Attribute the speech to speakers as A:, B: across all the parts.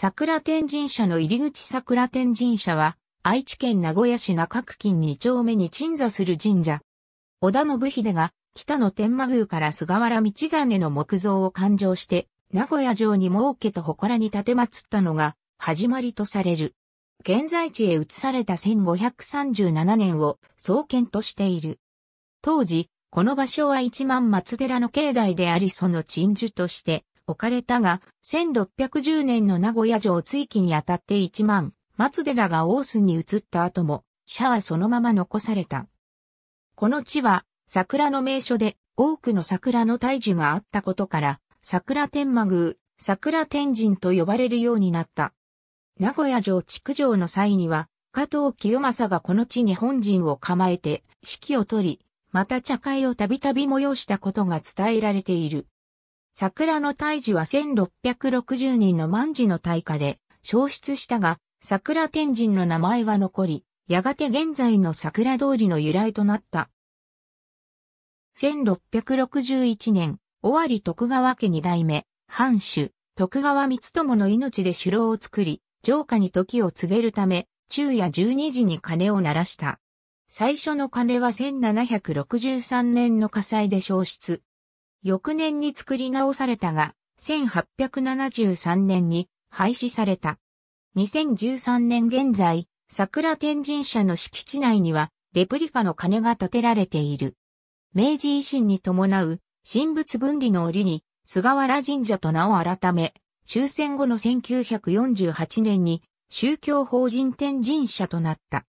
A: 桜天神社の入り口桜天神社は、愛知県名古屋市中区近2丁目に鎮座する神社。織田信秀が、北の天満宮から菅原道真の木像を勘定して、名古屋城に設けと祠に建て祀ったのが、始まりとされる。現在地へ移された1537年を創建としている。当時、この場所は一万松寺の境内でありその鎮守として、置かれたが、1610年の名古屋城追記にあたって1万、松寺が大須に移った後も、社はそのまま残された。この地は、桜の名所で、多くの桜の大樹があったことから、桜天満宮、桜天神と呼ばれるようになった。名古屋城築城の際には、加藤清正がこの地に本陣を構えて、指揮を取り、また茶会をたびたび催したことが伝えられている。桜の大樹は1660人の万事の大火で消失したが、桜天神の名前は残り、やがて現在の桜通りの由来となった。1661年、尾張徳川家二代目、藩主、徳川光友の命で城を作り、城下に時を告げるため、昼夜12時に鐘を鳴らした。最初の鐘は1763年の火災で消失。翌年に作り直されたが、1873年に廃止された。2013年現在、桜天神社の敷地内には、レプリカの鐘が建てられている。明治維新に伴う、神仏分離の折に、菅原神社と名を改め、終戦後の1948年に、宗教法人天神社となった。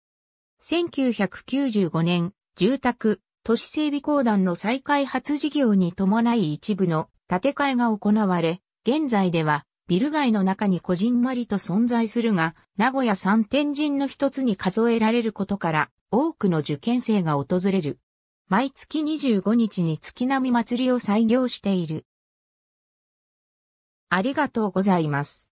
A: 1995年、住宅、都市整備公団の再開発事業に伴い一部の建て替えが行われ、現在ではビル街の中にこじんまりと存在するが、名古屋三天神の一つに数えられることから多くの受験生が訪れる。毎月25日に月並み祭りを採用している。ありがとうございます。